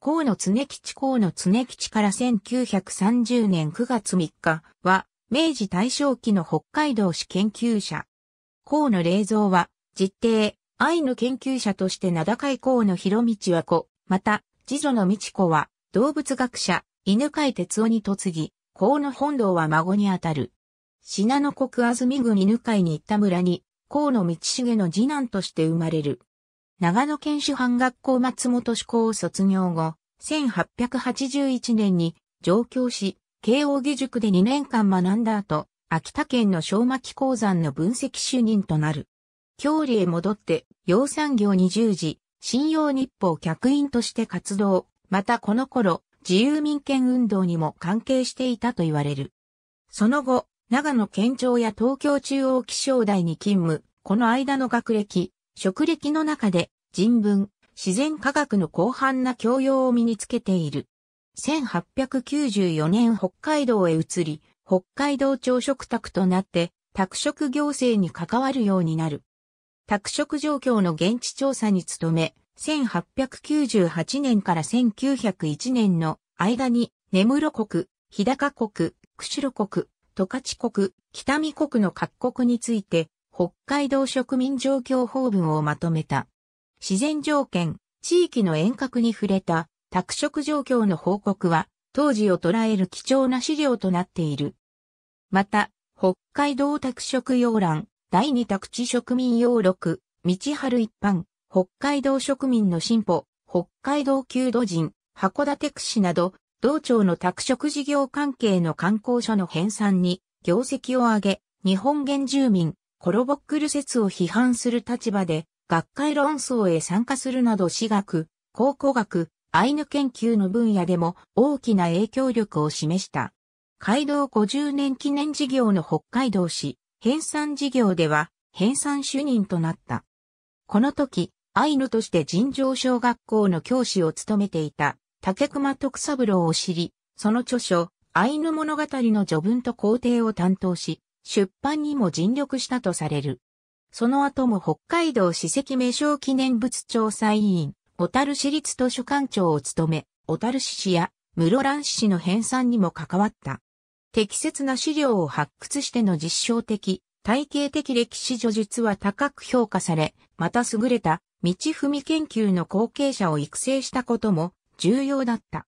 河野常吉河野常吉から1930年9月3日は、明治大正期の北海道史研究者。河野霊蔵は、実定、愛の研究者として名高い河野博道は子、また、次女の道子は、動物学者、犬飼哲夫に嫁ぎ、河野本堂は孫にあたる。信濃国安住郡犬飼に行った村に、河野道重の次男として生まれる。長野県主犯学校松本志向を卒業後、1881年に上京し、慶応義塾で2年間学んだ後、秋田県の小牧鉱山の分析主任となる。郷里へ戻って、養産業に従事、信用日報客員として活動、またこの頃、自由民権運動にも関係していたと言われる。その後、長野県庁や東京中央気象台に勤務、この間の学歴、職歴の中で人文、自然科学の広範な教養を身につけている。1894年北海道へ移り、北海道朝食宅となって、宅食行政に関わるようになる。宅食状況の現地調査に努め、1898年から1901年の間に、根室国、日高国、釧路国、十勝国、北見国の各国について、北海道植民状況法文をまとめた。自然条件、地域の遠隔に触れた、拓殖状況の報告は、当時を捉える貴重な資料となっている。また、北海道拓殖要欄、第二拓地植民要録、道春一般、北海道植民の進歩、北海道旧土人、函館屈指など、道庁の拓殖事業関係の観光所の編纂に、業績を挙げ、日本原住民、コロボックル説を批判する立場で、学会論争へ参加するなど私学、考古学、アイヌ研究の分野でも大きな影響力を示した。街道50年記念事業の北海道市、編纂事業では、編纂主任となった。この時、アイヌとして尋常小学校の教師を務めていた、竹熊徳三郎を知り、その著書、アイヌ物語の序文と工程を担当し、出版にも尽力したとされる。その後も北海道史跡名称記念物調査委員、小樽市立図書館長を務め、小樽市市や室蘭市の編纂にも関わった。適切な資料を発掘しての実証的、体系的歴史叙述は高く評価され、また優れた道踏み研究の後継者を育成したことも重要だった。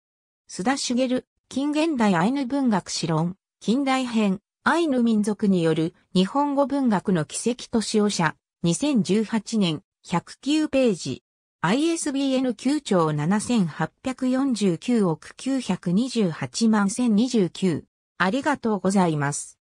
須田茂、近現代アイヌ文学史論、近代編、アイヌ民族による日本語文学の奇跡と使用者、2018年、109ページ。ISBN 9兆7849億928万1029。ありがとうございます。